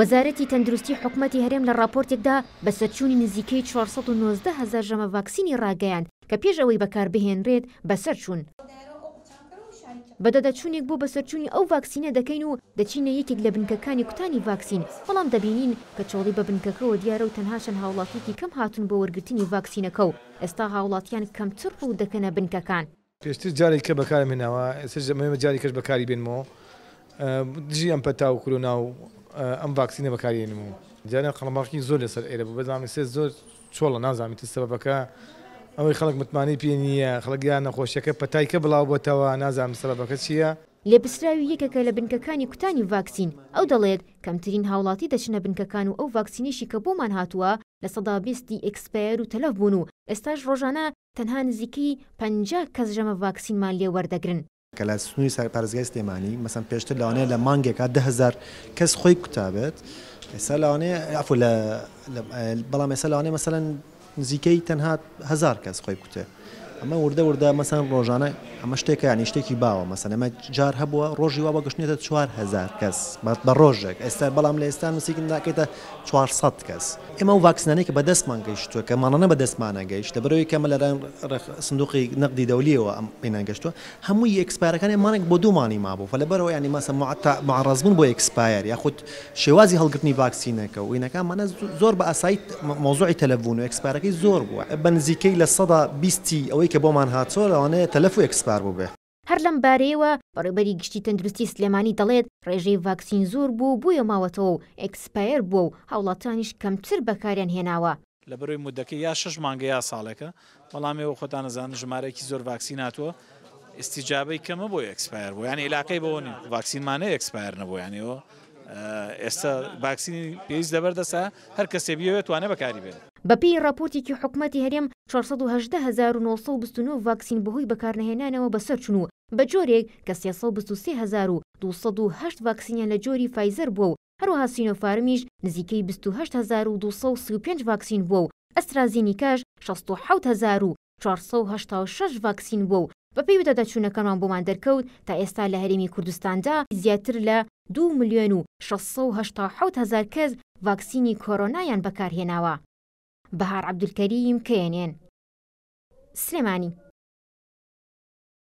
وەزارەتی تەندروستی حکوومەتتی هەرێم لە راپۆرتێکدا بە سەرچوونی نزیکەی 1990 هزار ژەمە ڤاکسینی ڕاگەیان کە پێش ئەوەی بەکار بهێنرێت بەسەر چوون. بەدەدەچوونێک بۆ بەسەرچوونی ئەو ڤاکسینە دەکەین و دەچینە یەکێک لە بنکەکانی کوتانی ڤاکسین بەڵام دەبینین کە چۆڵی بە بنکەکەەوە دیارە و تەنهاشان هاوڵاتێکی کەم هاتون بۆ وەرگرتنی ڤاکسینەکە و ئێستا هاوڵاتیان کەمتر ڕوو دەکەنە بنکەکان. پێشتر جارێک کە بەکارم هێناوە ئێستا جاری کەش بەکاری بێنمەوە دژی ئەم پەتا و کورۆنا و ئەم ڤاکسینە بەکارێنمەوە جارە قەڵماقی زۆر لەسەر ئێرە بوو بەزانانی سێ زۆر چۆڵە نازانانی سەبەکە ئەوەی خەڵک متمانی پێ نییە خەڵکیان نەخۆشیەکە پەتایکە بڵاو بۆتەوە نازانام سەبەکە چییە؟ لێ بسراوی یەکەکە لە بنکەکانی کوتانی ڤاکسین ئەو دەڵێت کەمترین هاوڵاتی دەچنە بنکەکان و ئەو ڤاکسینیشی کە بۆمان هاتووە لە سەدا بیستی ئەکسپەر و تەلەف بوون و ئێستاش ڕۆژانە تەنها نزیکی پ کەس ژەمە ڤاکسینمان لێ وەردەگرن کە لە سنووی سەرپارزگای سلێمانی مەسم پێشتر لەوانەیە لە مانگێکا دههزار کەس خۆی کوتابێت ئێستا لەوانەیە ئەفو لە بەڵام ئێستا لەوانەیە مەسەن نزیکەی تەنها هزار کەس خۆی کوتێ ئەمە وردە وردە مەسەن ڕۆژانە ئەمە شتێکە یانی شتێکی باوە مەسەنەمە جار هەبووە ڕۆژی وا بەگەشتێتە 4هزار کەس بە ڕۆژێک ئێستا بەڵام لە ئێستا نووسیکن داکەیتە 400 کەس ئێمە و ڤاکسنانێک بە دەستمان گەیشتووە کە ماڵانە بە دەستمانە گەیشتە بەرەوەی کەمە لەلایەن سندوقی نەقدی دەولیەوە ئەم پێینان گەشتووە هەمووی ئەکسپارەکانی مانێک بۆ دوومانی مابوو فە لەبەرەوە ینی مەسە معڕزبوون بۆ ئەکسپایر یاخود شێوازی هەڵگرتنی ڤاکسینەکە و وینەکان مانە زۆر بە ئاسایی مۆزوعی تەلەبوون و ئەکسپارەکەی زۆر بووە بەنزیکەی لە سەدا بیستی ئەوەی کە بۆمان هاتۆ لەوانەیە تەلەف و ئەکسپار بەکار بوو بێ هەر لەم بارەیەوە بەڕێبەری گشتی تەندروستی سلێمانی دەڵێت ڕێژەی ڤاکسین زۆر بوو بۆیە ماوەتەوە و ئەکسپایر بوو و هاوڵاتانیش کەمتر بەکاریان هێناوە لە بەروی مدەکە یا شش مانگە یا ساڵەکە بەڵام ێوە خۆتان نەزان ژمارەیەکی زۆر ڤاکسیناتوە استیجابەی کەمە بۆی ئەکسپایر بوو یانی علاقەی بۆن ڤاکسینمانە ئەکسپایر نەبوو یانەوە ئێستا ڤاکسینی پێویست دەبەردەسا هەر کەسێبیەوێت توانە بەکاری بێت بەپی ڕپۆرتێکی حکوومەتتی هەرێم 1920 ڤاکسین بەهۆی بەکارنەهێنانەوە بەسەر چون و بە جۆرێک کە 1920 ڤاکسینە لە جۆری فایزەر بووە و هەروەها سینۆفارمیش نزیکەی 1920 ڤاکسین بووە و ئەسترازینیکاش 1940 ڤاکسین بووە و بە پێیوتە دەچوونەکەمان بۆمان دەرکەوت تا ئێستا لە هەرێمی کوردستاندا زیاتر لە 2 میلیۆن و 6 هزار کەس ڤاکسینی کۆرۆنایان بەکارهێناوە. بهار عبد الكريم كينين سليماني